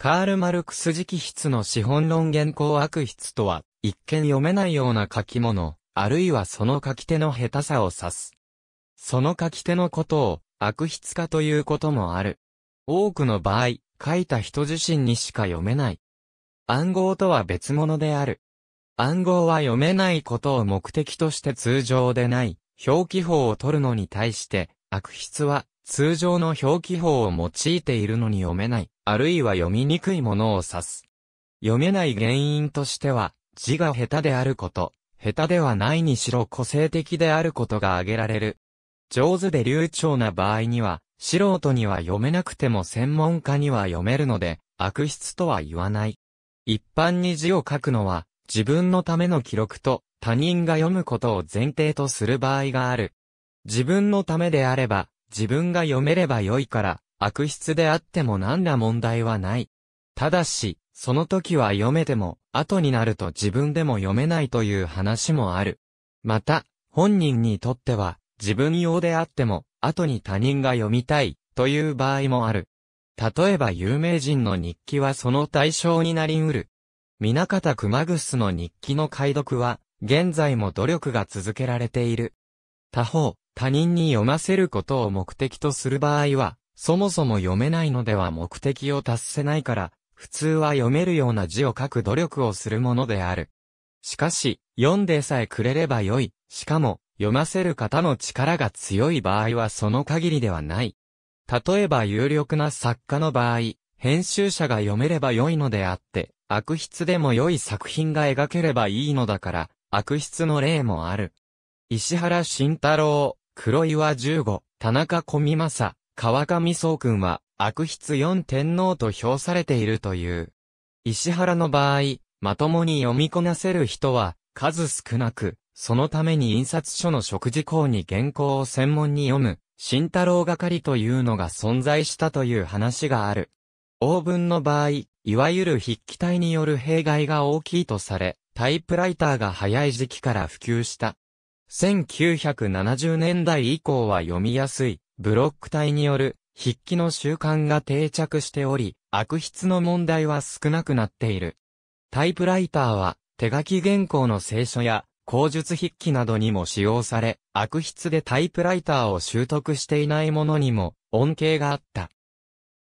カール・マルクス直筆の資本論原稿悪筆とは、一見読めないような書き物、あるいはその書き手の下手さを指す。その書き手のことを、悪筆家ということもある。多くの場合、書いた人自身にしか読めない。暗号とは別物である。暗号は読めないことを目的として通常でない、表記法を取るのに対して、悪筆は通常の表記法を用いているのに読めない。あるいは読みにくいものを指す。読めない原因としては、字が下手であること、下手ではないにしろ個性的であることが挙げられる。上手で流暢な場合には、素人には読めなくても専門家には読めるので、悪質とは言わない。一般に字を書くのは、自分のための記録と、他人が読むことを前提とする場合がある。自分のためであれば、自分が読めればよいから、悪質であっても何ら問題はない。ただし、その時は読めても、後になると自分でも読めないという話もある。また、本人にとっては、自分用であっても、後に他人が読みたい、という場合もある。例えば有名人の日記はその対象になり得る。皆方熊楠の日記の解読は、現在も努力が続けられている。他方、他人に読ませることを目的とする場合は、そもそも読めないのでは目的を達せないから、普通は読めるような字を書く努力をするものである。しかし、読んでさえくれればよい。しかも、読ませる方の力が強い場合はその限りではない。例えば有力な作家の場合、編集者が読めれば良いのであって、悪筆でも良い作品が描ければいいのだから、悪筆の例もある。石原慎太郎、黒岩十五、田中小美正、川上宗君は悪筆四天皇と評されているという。石原の場合、まともに読みこなせる人は数少なく、そのために印刷書の食事校に原稿を専門に読む、慎太郎係というのが存在したという話がある。ブ文の場合、いわゆる筆記体による弊害が大きいとされ、タイプライターが早い時期から普及した。1970年代以降は読みやすい、ブロック体による筆記の習慣が定着しており、悪筆の問題は少なくなっている。タイプライターは手書き原稿の聖書や口述筆記などにも使用され、悪筆でタイプライターを習得していないものにも恩恵があった。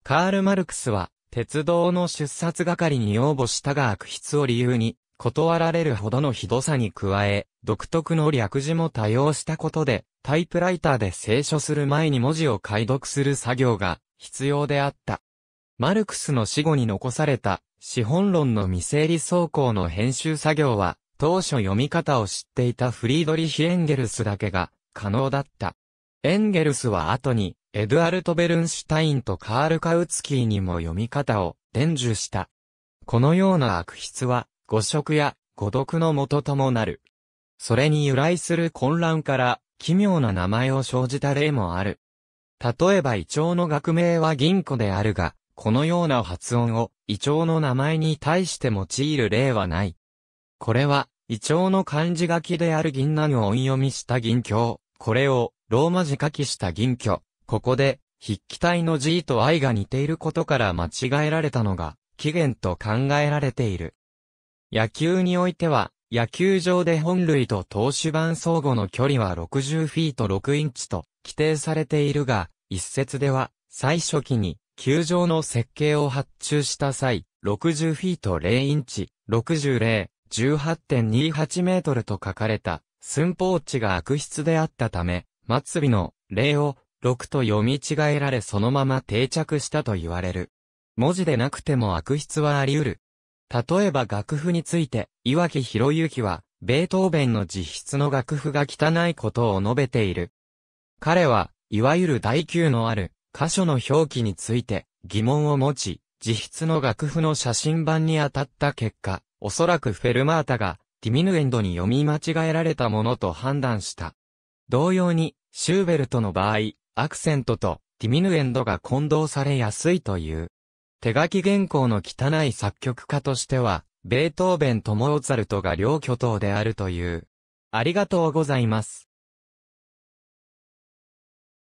カール・マルクスは鉄道の出札係に応募したが悪筆を理由に断られるほどのひどさに加え、独特の略字も多用したことで、タイプライターで清書する前に文字を解読する作業が必要であった。マルクスの死後に残された資本論の未整理走行の編集作業は、当初読み方を知っていたフリードリヒ・エンゲルスだけが可能だった。エンゲルスは後に、エドアルト・ベルンシュタインとカール・カウツキーにも読み方を伝授した。このような悪筆は、誤植や誤読の元ともなる。それに由来する混乱から奇妙な名前を生じた例もある。例えばイチョウの学名は銀庫であるが、このような発音をイチョウの名前に対して用いる例はない。これは、イチョウの漢字書きである銀なのを音読みした銀鏡、これをローマ字書きした銀鏡、ここで筆記体の G と I が似ていることから間違えられたのが起源と考えられている。野球においては、野球場で本類と投手板相互の距離は60フィート6インチと規定されているが、一説では、最初期に、球場の設計を発注した際、60フィート0インチ、60例、18.28メートルと書かれた、寸法値が悪質であったため、末尾の例を6と読み違えられそのまま定着したと言われる。文字でなくても悪質はあり得る。例えば楽譜について、岩木博之は、ベートーベンの実質の楽譜が汚いことを述べている。彼は、いわゆる第9のある、箇所の表記について、疑問を持ち、実質の楽譜の写真版に当たった結果、おそらくフェルマータが、ディミヌエンドに読み間違えられたものと判断した。同様に、シューベルトの場合、アクセントとディミヌエンドが混同されやすいという。手書き原稿の汚い作曲家としては、ベートーベンとモーツァルトが両巨頭であるという。ありがとうございます。